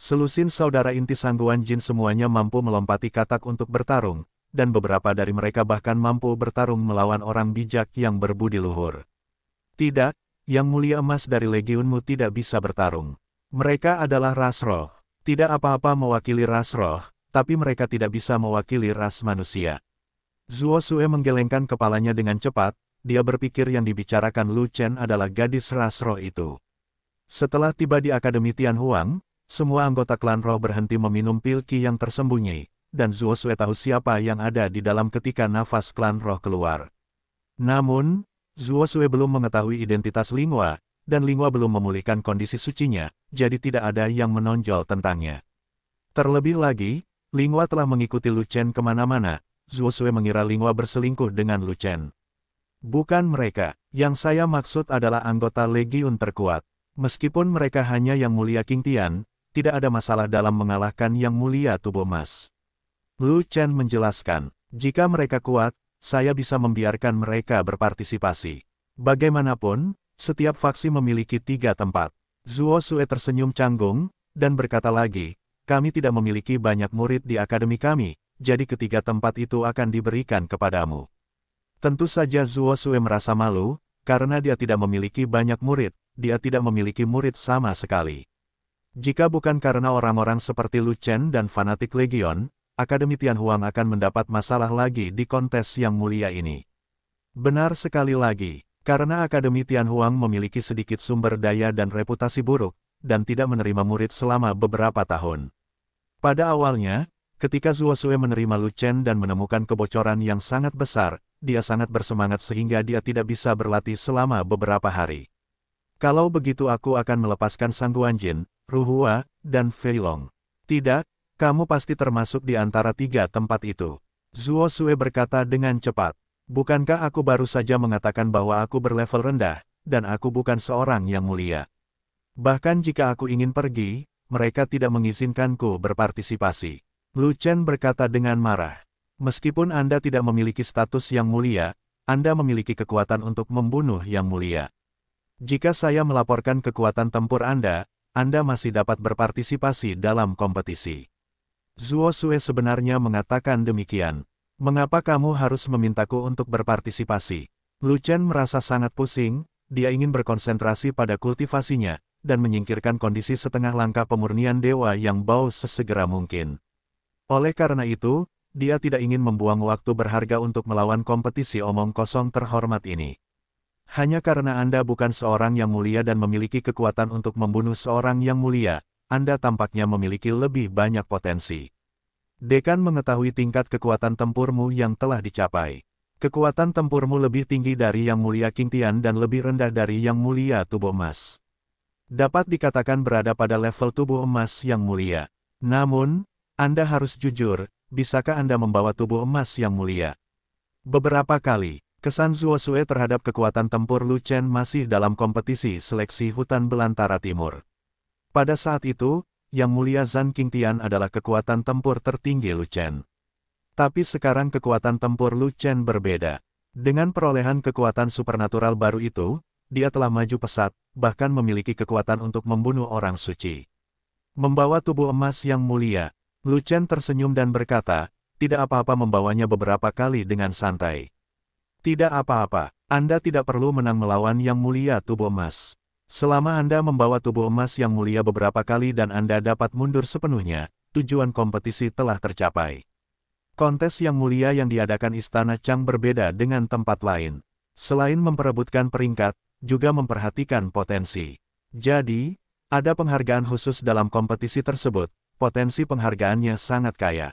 Selusin saudara inti Sangguan Jin semuanya mampu melompati katak untuk bertarung, dan beberapa dari mereka bahkan mampu bertarung melawan orang bijak yang berbudi luhur. Tidak, Yang Mulia Emas dari Legiunmu tidak bisa bertarung. Mereka adalah ras roh. Tidak apa-apa mewakili ras roh, tapi mereka tidak bisa mewakili ras manusia. Zuo Sue menggelengkan kepalanya dengan cepat, dia berpikir yang dibicarakan Lu Chen adalah gadis ras roh itu. Setelah tiba di Akademi Tian Huang, semua anggota klan roh berhenti meminum pil ki yang tersembunyi, dan Zuo Sue tahu siapa yang ada di dalam ketika nafas klan roh keluar. Namun, Zuo Sue belum mengetahui identitas Lingwa, dan Lingwa belum memulihkan kondisi sucinya, jadi tidak ada yang menonjol tentangnya. Terlebih lagi, Lingwa telah mengikuti Lu Chen kemana-mana, Zuo Sue mengira Lingwa berselingkuh dengan Lu Chen. Bukan mereka, yang saya maksud adalah anggota legiun terkuat. Meskipun mereka hanya yang mulia King Tian, tidak ada masalah dalam mengalahkan yang mulia tubuh emas. Lu Chen menjelaskan, jika mereka kuat, saya bisa membiarkan mereka berpartisipasi. Bagaimanapun, setiap faksi memiliki tiga tempat. Zuo Sue tersenyum canggung, dan berkata lagi, kami tidak memiliki banyak murid di akademi kami, jadi ketiga tempat itu akan diberikan kepadamu. Tentu saja Zuo Sue merasa malu, karena dia tidak memiliki banyak murid, dia tidak memiliki murid sama sekali. Jika bukan karena orang-orang seperti Lu Chen dan fanatik Legion, Akademi Tianhuang akan mendapat masalah lagi di kontes yang mulia ini. Benar sekali lagi, karena Akademi Tianhuang memiliki sedikit sumber daya dan reputasi buruk, dan tidak menerima murid selama beberapa tahun. Pada awalnya, ketika Zhuo Sue menerima Lu Chen dan menemukan kebocoran yang sangat besar, dia sangat bersemangat sehingga dia tidak bisa berlatih selama beberapa hari. Kalau begitu aku akan melepaskan Sang Jin. Ruhua, dan Feilong. Tidak, kamu pasti termasuk di antara tiga tempat itu. Zuo Sue berkata dengan cepat. Bukankah aku baru saja mengatakan bahwa aku berlevel rendah, dan aku bukan seorang yang mulia. Bahkan jika aku ingin pergi, mereka tidak mengizinkanku berpartisipasi. Lu Chen berkata dengan marah. Meskipun Anda tidak memiliki status yang mulia, Anda memiliki kekuatan untuk membunuh yang mulia. Jika saya melaporkan kekuatan tempur Anda, anda masih dapat berpartisipasi dalam kompetisi. Zuo Sue sebenarnya mengatakan demikian. Mengapa kamu harus memintaku untuk berpartisipasi? Lu Chen merasa sangat pusing, dia ingin berkonsentrasi pada kultivasinya, dan menyingkirkan kondisi setengah langkah pemurnian dewa yang bau sesegera mungkin. Oleh karena itu, dia tidak ingin membuang waktu berharga untuk melawan kompetisi omong kosong terhormat ini. Hanya karena Anda bukan seorang yang mulia dan memiliki kekuatan untuk membunuh seorang yang mulia, Anda tampaknya memiliki lebih banyak potensi. Dekan mengetahui tingkat kekuatan tempurmu yang telah dicapai. Kekuatan tempurmu lebih tinggi dari Yang Mulia King Tian dan lebih rendah dari Yang Mulia Tubuh Emas. Dapat dikatakan berada pada level tubuh emas yang mulia. Namun, Anda harus jujur, bisakah Anda membawa tubuh emas yang mulia? Beberapa kali, Kesan Zuosue terhadap kekuatan tempur Lu Chen masih dalam kompetisi seleksi hutan belantara timur. Pada saat itu, Yang Mulia Zan King Tian adalah kekuatan tempur tertinggi Lu Chen. Tapi sekarang kekuatan tempur Lu Chen berbeda. Dengan perolehan kekuatan supernatural baru itu, dia telah maju pesat, bahkan memiliki kekuatan untuk membunuh orang suci. Membawa tubuh emas yang mulia, Lu Chen tersenyum dan berkata, tidak apa-apa membawanya beberapa kali dengan santai. Tidak apa-apa, Anda tidak perlu menang melawan Yang Mulia Tubuh Emas. Selama Anda membawa tubuh emas yang mulia beberapa kali dan Anda dapat mundur sepenuhnya, tujuan kompetisi telah tercapai. Kontes yang mulia yang diadakan Istana Chang berbeda dengan tempat lain. Selain memperebutkan peringkat, juga memperhatikan potensi. Jadi, ada penghargaan khusus dalam kompetisi tersebut, potensi penghargaannya sangat kaya.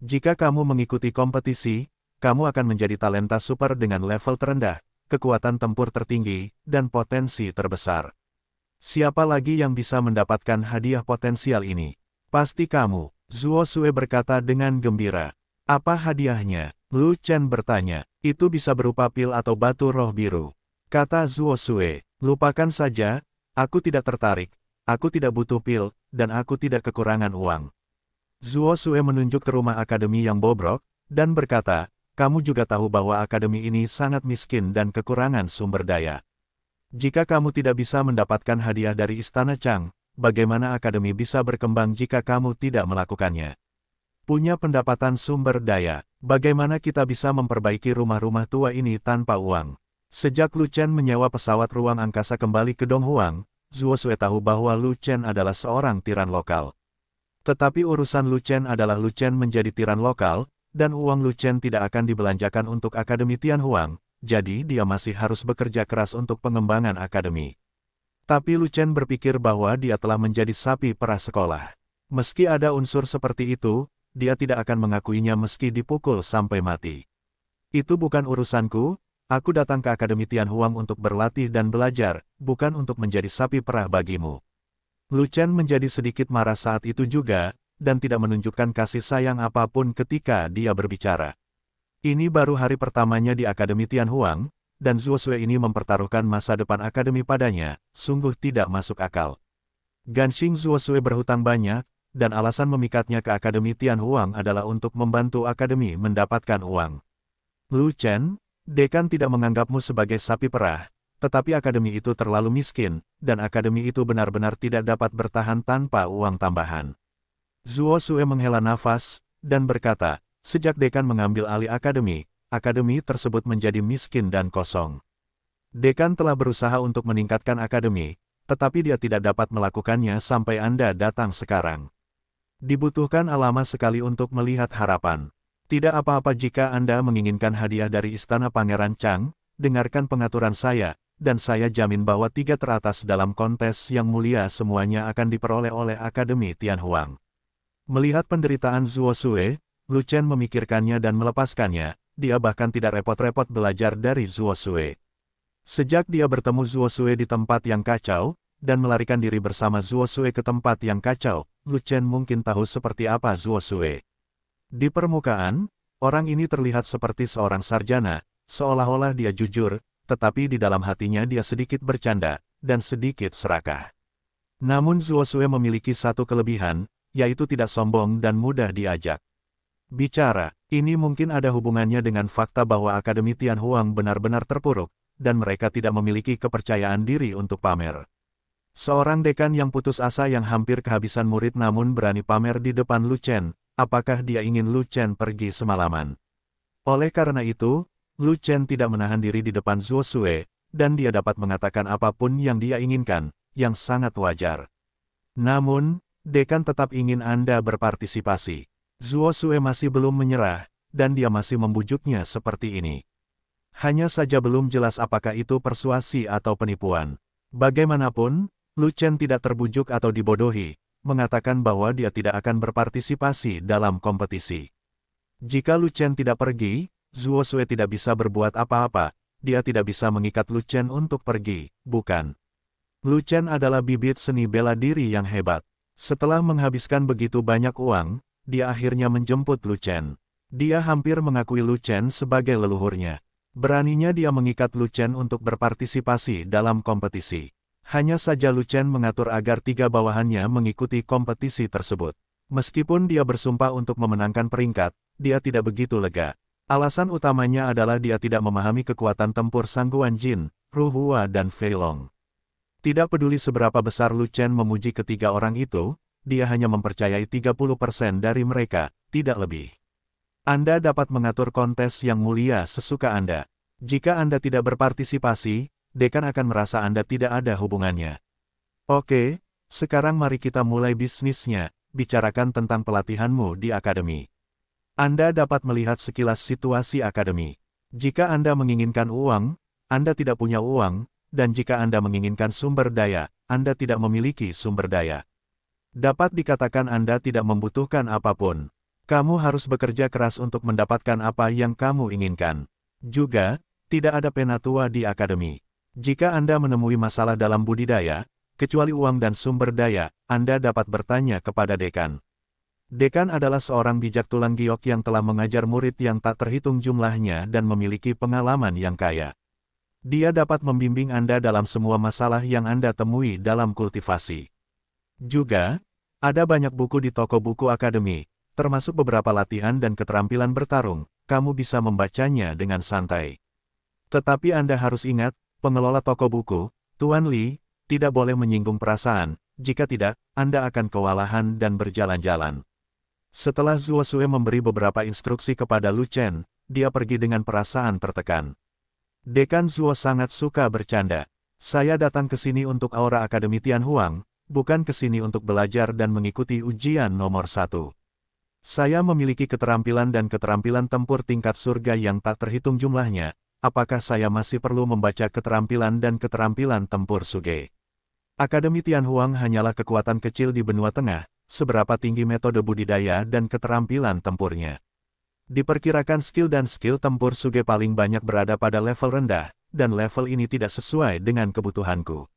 Jika kamu mengikuti kompetisi, kamu akan menjadi talenta super dengan level terendah, kekuatan tempur tertinggi, dan potensi terbesar. Siapa lagi yang bisa mendapatkan hadiah potensial ini? Pasti kamu, Zuo Sue berkata dengan gembira. Apa hadiahnya? Lu Chen bertanya. Itu bisa berupa pil atau batu roh biru. Kata Zuo Sue, lupakan saja, aku tidak tertarik, aku tidak butuh pil, dan aku tidak kekurangan uang. Zuo Sue menunjuk ke rumah akademi yang bobrok, dan berkata, kamu juga tahu bahwa akademi ini sangat miskin dan kekurangan sumber daya. Jika kamu tidak bisa mendapatkan hadiah dari Istana Chang, bagaimana akademi bisa berkembang jika kamu tidak melakukannya? Punya pendapatan sumber daya, bagaimana kita bisa memperbaiki rumah-rumah tua ini tanpa uang? Sejak Lu Chen menyewa pesawat ruang angkasa kembali ke Donghuang, Zuo Sui tahu bahwa Lu Chen adalah seorang tiran lokal. Tetapi urusan Lu Chen adalah Lu Chen menjadi tiran lokal, dan uang Lu tidak akan dibelanjakan untuk Akademi Tianhuang, jadi dia masih harus bekerja keras untuk pengembangan Akademi. Tapi Lu berpikir bahwa dia telah menjadi sapi perah sekolah. Meski ada unsur seperti itu, dia tidak akan mengakuinya meski dipukul sampai mati. Itu bukan urusanku, aku datang ke Akademi Tianhuang untuk berlatih dan belajar, bukan untuk menjadi sapi perah bagimu. Lu menjadi sedikit marah saat itu juga, dan tidak menunjukkan kasih sayang apapun ketika dia berbicara. Ini baru hari pertamanya di Akademi Tianhuang, dan Zuo Sui ini mempertaruhkan masa depan Akademi padanya, sungguh tidak masuk akal. Ganshing Zuo Sui berhutang banyak, dan alasan memikatnya ke Akademi Tianhuang adalah untuk membantu Akademi mendapatkan uang. Lu Chen, Dekan tidak menganggapmu sebagai sapi perah, tetapi akademi itu terlalu miskin, dan akademi itu benar-benar tidak dapat bertahan tanpa uang tambahan. Zuo Sue menghela nafas, dan berkata, sejak Dekan mengambil alih akademi, akademi tersebut menjadi miskin dan kosong. Dekan telah berusaha untuk meningkatkan akademi, tetapi dia tidak dapat melakukannya sampai Anda datang sekarang. Dibutuhkan lama sekali untuk melihat harapan. Tidak apa-apa jika Anda menginginkan hadiah dari Istana Pangeran Chang, dengarkan pengaturan saya, dan saya jamin bahwa tiga teratas dalam kontes yang mulia semuanya akan diperoleh oleh Akademi Tianhuang. Melihat penderitaan Zuo Sue, Lu Chen memikirkannya dan melepaskannya, dia bahkan tidak repot-repot belajar dari Zuo Sue. Sejak dia bertemu Zuo Sue di tempat yang kacau, dan melarikan diri bersama Zuo Sue ke tempat yang kacau, Lu Chen mungkin tahu seperti apa Zuo Sue. Di permukaan, orang ini terlihat seperti seorang sarjana, seolah-olah dia jujur, tetapi di dalam hatinya dia sedikit bercanda, dan sedikit serakah. Namun Zuo Sue memiliki satu kelebihan, yaitu tidak sombong dan mudah diajak. Bicara, ini mungkin ada hubungannya dengan fakta bahwa Akademi Tianhuang benar-benar terpuruk, dan mereka tidak memiliki kepercayaan diri untuk pamer. Seorang dekan yang putus asa yang hampir kehabisan murid namun berani pamer di depan Lu Chen, apakah dia ingin Lu Chen pergi semalaman. Oleh karena itu, Lu Chen tidak menahan diri di depan Zuo Sue, dan dia dapat mengatakan apapun yang dia inginkan, yang sangat wajar. Namun, Dekan tetap ingin Anda berpartisipasi. Zuo Sue masih belum menyerah, dan dia masih membujuknya seperti ini. Hanya saja belum jelas apakah itu persuasi atau penipuan. Bagaimanapun, Lu Chen tidak terbujuk atau dibodohi, mengatakan bahwa dia tidak akan berpartisipasi dalam kompetisi. Jika Lu Chen tidak pergi, Zuo Sue tidak bisa berbuat apa-apa, dia tidak bisa mengikat Lu Chen untuk pergi, bukan. Lu Chen adalah bibit seni bela diri yang hebat. Setelah menghabiskan begitu banyak uang, dia akhirnya menjemput Lu Chen. Dia hampir mengakui Lu Chen sebagai leluhurnya. Beraninya dia mengikat Lu Chen untuk berpartisipasi dalam kompetisi. Hanya saja Lu Chen mengatur agar tiga bawahannya mengikuti kompetisi tersebut. Meskipun dia bersumpah untuk memenangkan peringkat, dia tidak begitu lega. Alasan utamanya adalah dia tidak memahami kekuatan tempur Sangguan Jin, Ruhua dan Feilong. Tidak peduli seberapa besar Lu Chen memuji ketiga orang itu, dia hanya mempercayai 30% dari mereka, tidak lebih. Anda dapat mengatur kontes yang mulia sesuka Anda. Jika Anda tidak berpartisipasi, dekan akan merasa Anda tidak ada hubungannya. Oke, sekarang mari kita mulai bisnisnya, bicarakan tentang pelatihanmu di akademi. Anda dapat melihat sekilas situasi akademi. Jika Anda menginginkan uang, Anda tidak punya uang, dan jika Anda menginginkan sumber daya, Anda tidak memiliki sumber daya. Dapat dikatakan Anda tidak membutuhkan apapun. Kamu harus bekerja keras untuk mendapatkan apa yang kamu inginkan. Juga, tidak ada penatua di akademi. Jika Anda menemui masalah dalam budidaya, kecuali uang dan sumber daya, Anda dapat bertanya kepada dekan. Dekan adalah seorang bijak tulang giok yang telah mengajar murid yang tak terhitung jumlahnya dan memiliki pengalaman yang kaya. Dia dapat membimbing Anda dalam semua masalah yang Anda temui dalam kultivasi. Juga, ada banyak buku di toko buku akademi, termasuk beberapa latihan dan keterampilan bertarung, kamu bisa membacanya dengan santai. Tetapi Anda harus ingat, pengelola toko buku, Tuan Li tidak boleh menyinggung perasaan, jika tidak, Anda akan kewalahan dan berjalan-jalan. Setelah Zuo Sue memberi beberapa instruksi kepada Lu Chen, dia pergi dengan perasaan tertekan. Dekan Zuo sangat suka bercanda. Saya datang ke sini untuk aura Akademi Tianhuang, Huang, bukan ke sini untuk belajar dan mengikuti ujian nomor satu. Saya memiliki keterampilan dan keterampilan tempur tingkat surga yang tak terhitung jumlahnya, apakah saya masih perlu membaca keterampilan dan keterampilan tempur suge? Akademi Tianhuang Huang hanyalah kekuatan kecil di benua tengah, seberapa tinggi metode budidaya dan keterampilan tempurnya. Diperkirakan skill dan skill tempur Suge paling banyak berada pada level rendah, dan level ini tidak sesuai dengan kebutuhanku.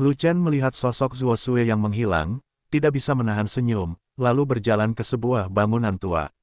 Lu Chen melihat sosok Zuo Sue yang menghilang, tidak bisa menahan senyum, lalu berjalan ke sebuah bangunan tua.